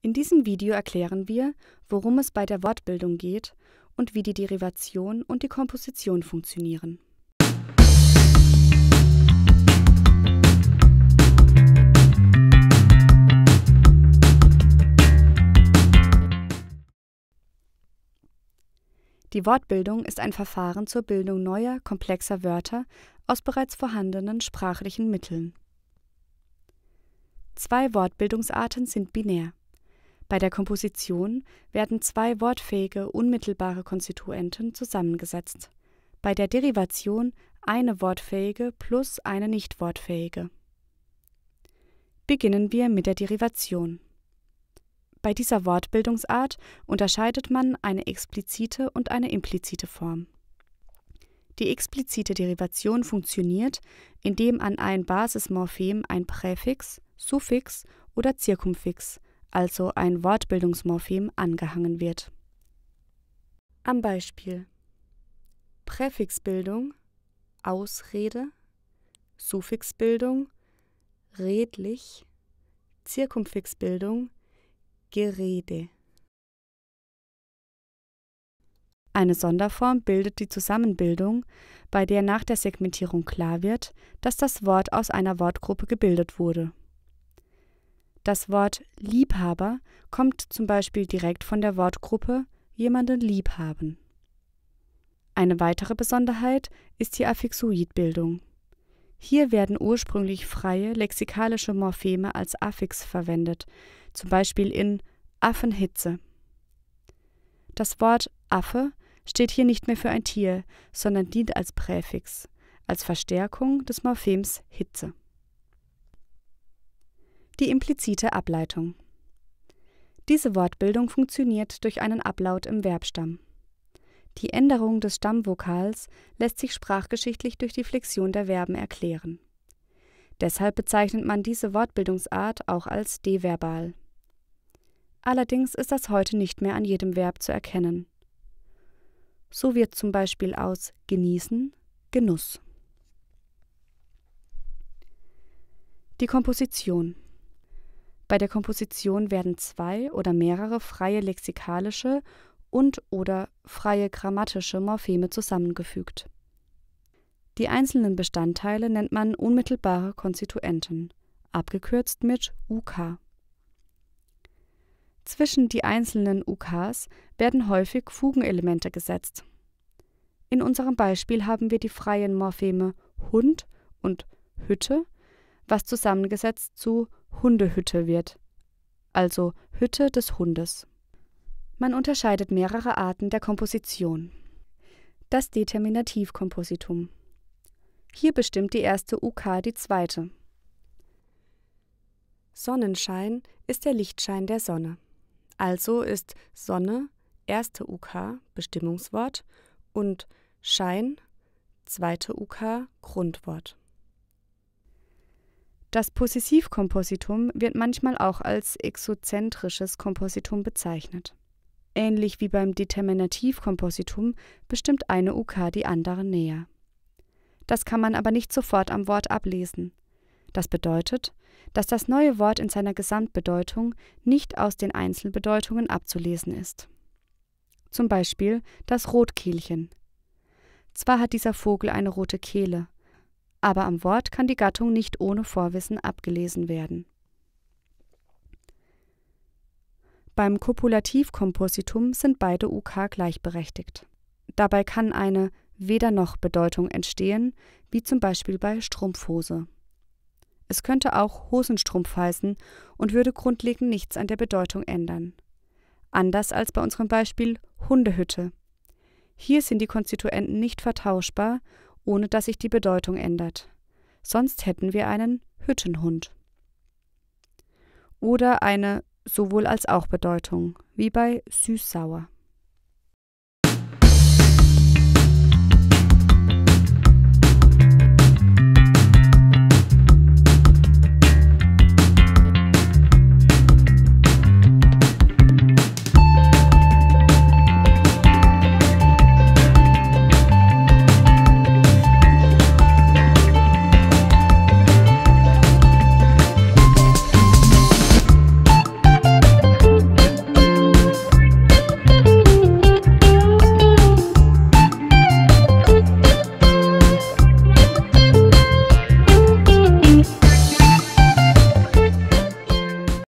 In diesem Video erklären wir, worum es bei der Wortbildung geht und wie die Derivation und die Komposition funktionieren. Die Wortbildung ist ein Verfahren zur Bildung neuer, komplexer Wörter aus bereits vorhandenen sprachlichen Mitteln. Zwei Wortbildungsarten sind binär. Bei der Komposition werden zwei wortfähige unmittelbare Konstituenten zusammengesetzt, bei der Derivation eine wortfähige plus eine nicht wortfähige. Beginnen wir mit der Derivation. Bei dieser Wortbildungsart unterscheidet man eine explizite und eine implizite Form. Die explizite Derivation funktioniert, indem an ein Basismorphem ein Präfix, Suffix oder Zirkumfix also ein Wortbildungsmorphem, angehangen wird. Am Beispiel Präfixbildung Ausrede, Suffixbildung redlich, Zirkumfixbildung Gerede. Eine Sonderform bildet die Zusammenbildung, bei der nach der Segmentierung klar wird, dass das Wort aus einer Wortgruppe gebildet wurde das Wort Liebhaber kommt zum Beispiel direkt von der Wortgruppe jemanden liebhaben. Eine weitere Besonderheit ist die Affixoidbildung. Hier werden ursprünglich freie lexikalische Morpheme als Affix verwendet, zum Beispiel in Affenhitze. Das Wort Affe steht hier nicht mehr für ein Tier, sondern dient als Präfix, als Verstärkung des Morphems Hitze die implizite Ableitung. Diese Wortbildung funktioniert durch einen Ablaut im Verbstamm. Die Änderung des Stammvokals lässt sich sprachgeschichtlich durch die Flexion der Verben erklären. Deshalb bezeichnet man diese Wortbildungsart auch als deverbal. Allerdings ist das heute nicht mehr an jedem Verb zu erkennen. So wird zum Beispiel aus genießen Genuss. Die Komposition bei der Komposition werden zwei oder mehrere freie lexikalische und/oder freie grammatische Morpheme zusammengefügt. Die einzelnen Bestandteile nennt man unmittelbare Konstituenten, abgekürzt mit UK. Zwischen die einzelnen UKs werden häufig Fugenelemente gesetzt. In unserem Beispiel haben wir die freien Morpheme Hund und Hütte, was zusammengesetzt zu Hundehütte wird, also Hütte des Hundes. Man unterscheidet mehrere Arten der Komposition. Das Determinativkompositum. Hier bestimmt die erste UK die zweite. Sonnenschein ist der Lichtschein der Sonne. Also ist Sonne erste UK Bestimmungswort und Schein zweite UK Grundwort. Das Possessivkompositum wird manchmal auch als exozentrisches Kompositum bezeichnet. Ähnlich wie beim Determinativkompositum bestimmt eine UK die andere näher. Das kann man aber nicht sofort am Wort ablesen. Das bedeutet, dass das neue Wort in seiner Gesamtbedeutung nicht aus den Einzelbedeutungen abzulesen ist. Zum Beispiel das Rotkehlchen. Zwar hat dieser Vogel eine rote Kehle, aber am Wort kann die Gattung nicht ohne Vorwissen abgelesen werden. Beim Kopulativkompositum sind beide UK gleichberechtigt. Dabei kann eine weder noch Bedeutung entstehen, wie zum Beispiel bei Strumpfhose. Es könnte auch Hosenstrumpf heißen und würde grundlegend nichts an der Bedeutung ändern. Anders als bei unserem Beispiel Hundehütte. Hier sind die Konstituenten nicht vertauschbar ohne dass sich die Bedeutung ändert. Sonst hätten wir einen Hüttenhund. Oder eine sowohl als auch Bedeutung, wie bei süß-sauer.